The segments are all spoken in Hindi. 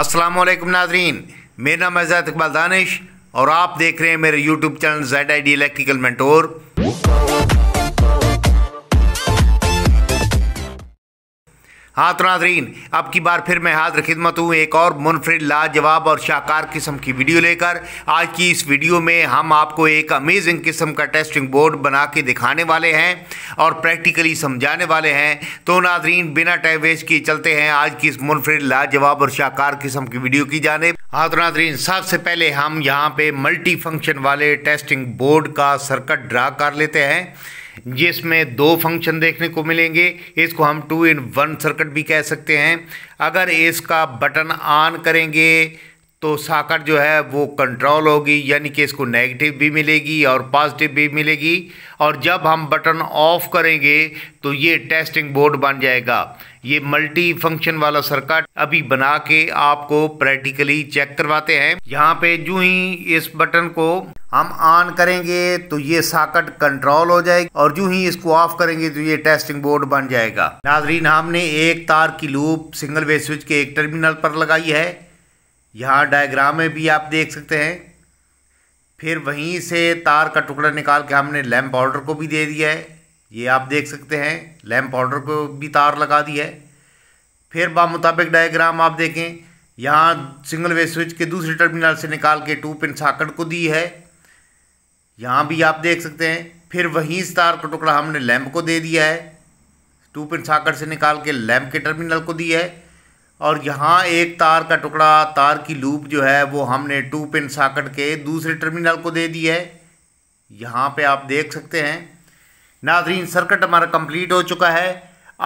असलम नाजरीन मेरा नाम आज़ाद इकबाल दानिश और आप देख रहे हैं मेरे YouTube channel Z I D electrical mentor हाथ नाजरीन अब की बार फिर मैं हाजिर खिदमत हूँ एक और मुनफरद लाजवाब और शाहकार किस्म की वीडियो लेकर आज की इस वीडियो में हम आपको एक अमेजिंग किस्म का टेस्टिंग बोर्ड बना के दिखाने वाले हैं और प्रैक्टिकली समझाने वाले हैं तो नाजरीन बिना टाइम वेस्ट किए चलते हैं आज की इस मुनफरद लाजवाब और शाहकार किस्म की वीडियो की जाने हाथ नाजरीन सबसे पहले हम यहाँ पर मल्टी फंक्शन वाले टेस्टिंग बोर्ड का सर्कट ड्रा कर लेते हैं जिसमें दो फंक्शन देखने को मिलेंगे इसको हम टू इन वन सर्किट भी कह सकते हैं अगर इसका बटन ऑन करेंगे तो साकर जो है वो कंट्रोल होगी यानी कि इसको नेगेटिव भी मिलेगी और पॉजिटिव भी मिलेगी और जब हम बटन ऑफ करेंगे तो ये टेस्टिंग बोर्ड बन जाएगा ये मल्टी फंक्शन वाला सर्किट अभी बना के आपको प्रैक्टिकली चेक करवाते हैं यहाँ पे जो ही इस बटन को हम ऑन करेंगे तो ये साकट कंट्रोल हो जाएगी और जो ही इसको ऑफ करेंगे तो ये टेस्टिंग बोर्ड बन जाएगा नाजरीन हमने एक तार की लूप सिंगल वे स्विच के एक टर्मिनल पर लगाई है यहाँ डायग्राम में भी आप देख सकते हैं फिर वहीं से तार का टुकड़ा निकाल के हमने लैम्प पाउडर को भी दे दिया है ये आप देख सकते हैं लैम्प पाउडर को भी तार लगा दिया है फिर बा मुताबिक डायग्राम आप देखें यहाँ सिंगल वे स्विच के दूसरे टर्मिनल से निकाल के टू पिन साकट को दी है यहाँ भी आप देख सकते हैं फिर वहीं से तार का टुकड़ा हमने लैम्प को दे दिया है टू पिन साकट से निकाल के लैम्प के टर्मिनल को दिया है और यहाँ एक तार का टुकड़ा तार की लूप जो है वो हमने टू पिन साकट के दूसरे टर्मिनल को दे दी है यहाँ पे आप देख सकते हैं नाजरीन सर्किट हमारा कंप्लीट हो चुका है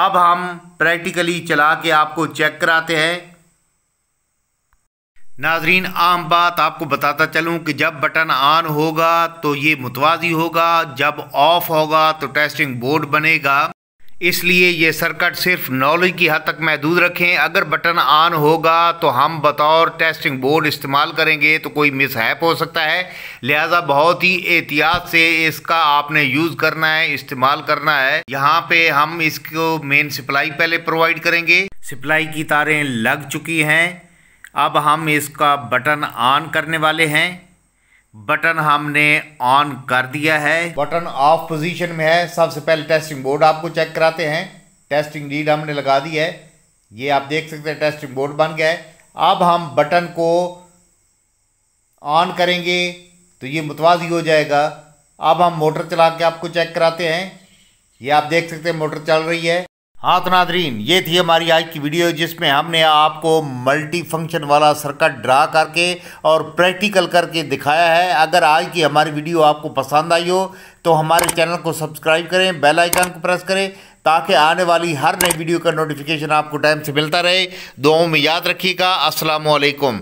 अब हम प्रैक्टिकली चला के आपको चेक कराते हैं नाजरीन आम बात आपको बताता चलूँ कि जब बटन ऑन होगा तो ये मुतवाजी होगा जब ऑफ़ होगा तो टेस्टिंग बोर्ड बनेगा इसलिए ये सर्किट सिर्फ नॉलेज की हद तक महदूद रखें अगर बटन ऑन होगा तो हम बतौर टेस्टिंग बोर्ड इस्तेमाल करेंगे तो कोई मिसहैप हो सकता है लिहाजा बहुत ही एहतियात से इसका आपने यूज़ करना है इस्तेमाल करना है यहाँ पे हम इसको मेन सप्लाई पहले प्रोवाइड करेंगे सप्लाई की तारें लग चुकी हैं अब हम इसका बटन ऑन करने वाले हैं बटन हमने ऑन कर दिया है बटन ऑफ पोजीशन में है सबसे पहले टेस्टिंग बोर्ड आपको चेक कराते हैं टेस्टिंग लीड हमने लगा दी है ये आप देख सकते हैं टेस्टिंग बोर्ड बन गया है अब हम बटन को ऑन करेंगे तो ये मुतवाजी हो जाएगा अब हम मोटर चला के आपको चेक कराते हैं ये आप देख सकते हैं मोटर चल रही है हाँ तो नादरीन ये थी हमारी आज की वीडियो जिसमें हमने आपको मल्टी फंक्शन वाला सर्कट ड्रा करके और प्रैक्टिकल करके दिखाया है अगर आज की हमारी वीडियो आपको पसंद आई हो तो हमारे चैनल को सब्सक्राइब करें बेल आइकन को प्रेस करें ताकि आने वाली हर नई वीडियो का नोटिफिकेशन आपको टाइम से मिलता रहे दो में याद रखिएगा असलकुम